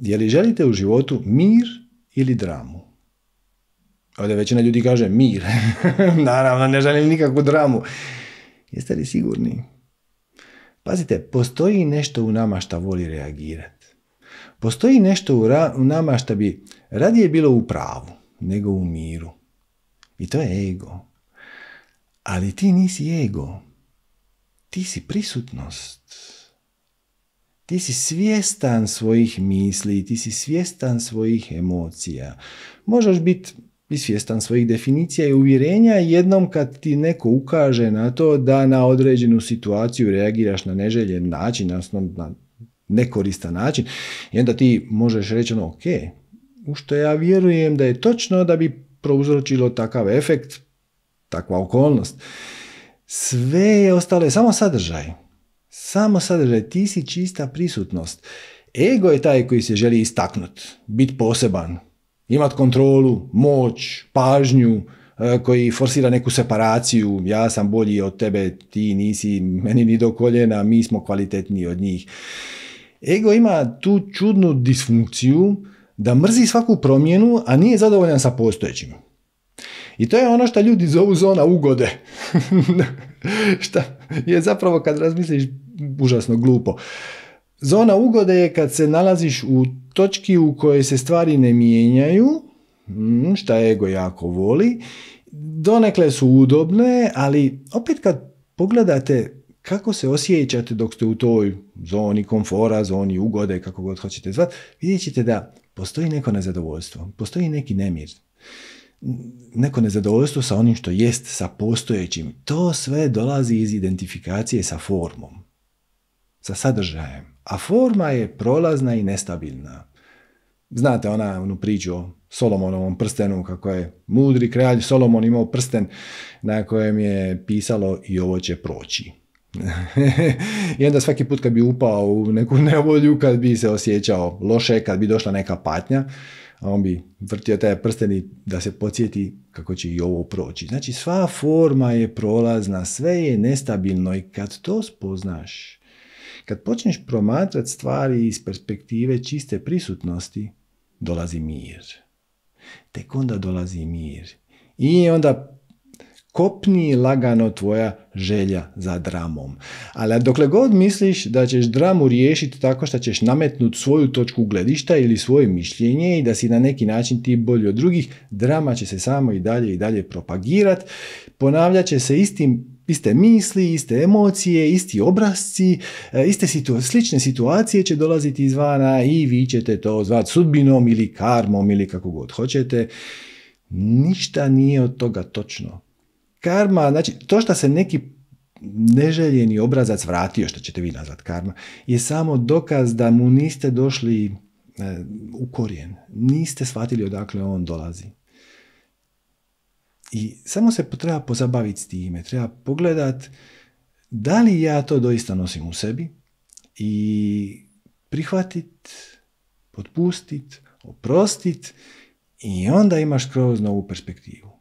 Je li želite u životu mir ili dramu? Ovdje većina ljudi kaže mir. Naravno, ne želim nikakvu dramu. Jeste li sigurni? Pazite, postoji nešto u nama šta voli reagirati. Postoji nešto u, nama šta bi radije bilo u pravu nego u miru. I to je ego. Ali ti nisi ego. Ti si prisutnost. Ti si svjestan svojih misli, ti si svjestan svojih emocija. Možeš biti i svjestan svojih definicija i uvjerenja jednom kad ti neko ukaže na to da na određenu situaciju reagiraš na neželjen način, na nekoristan način, i onda ti možeš reći ono, ok, u što ja vjerujem da je točno da bi prouzročilo takav efekt, takva okolnost. Sve je ostalo samo sadržaj. Samo sadržaj, ti si čista prisutnost. Ego je taj koji se želi istaknut, biti poseban, imat kontrolu, moć, pažnju, e, koji forsira neku separaciju, ja sam bolji od tebe, ti nisi meni ni do koljena, mi smo kvalitetniji od njih. Ego ima tu čudnu disfunkciju da mrzi svaku promjenu, a nije zadovoljan sa postojećim. I to je ono što ljudi zovu zona ugode. šta je zapravo kad razmisliš užasno glupo. Zona ugode je kad se nalaziš u točki u kojoj se stvari ne mijenjaju, mm, šta ego jako voli, donekle su udobne, ali opet kad pogledate kako se osjećate dok ste u toj zoni komfora, zoni ugode, kako god hoćete zvati, vidjet ćete da postoji neko nezadovoljstvo, postoji neki nemir neko nezadovoljstvo sa onim što jest, sa postojećim. To sve dolazi iz identifikacije sa formom, sa sadržajem. A forma je prolazna i nestabilna. Znate ona onu priču o Solomonovom prstenu, kako je mudri kralj Solomon imao prsten na kojem je pisalo i ovo će proći. I onda svaki put kad bi upao u neku nevolju, kad bi se osjećao loše, kad bi došla neka patnja, a on bi vrtio taj prsteni da se podsjeti kako će i ovo proći. Znači sva forma je prolazna, sve je nestabilno i kad to spoznaš, kad počneš promatrat stvari iz perspektive čiste prisutnosti, dolazi mir. Tek onda dolazi mir. I onda kopni lagano tvoja želja za dramom. Ali dokle god misliš da ćeš dramu riješiti tako što ćeš nametnuti svoju točku gledišta ili svoje mišljenje i da si na neki način ti bolji od drugih, drama će se samo i dalje i dalje propagirati, ponavljat će se istim iste misli, iste emocije, isti obrazci, e, iste situ- slične situacije će dolaziti izvana i vi ćete to zvati sudbinom ili karmom ili kako god hoćete. Ništa nije od toga točno. Karma, znači to što se neki neželjeni obrazac vratio, što ćete vi nazvat karma, je samo dokaz da mu niste došli e, u korijen. Niste shvatili odakle on dolazi. I samo se treba pozabaviti s time. Treba pogledat da li ja to doista nosim u sebi i prihvatit, potpustit, oprostit i onda imaš kroz novu perspektivu.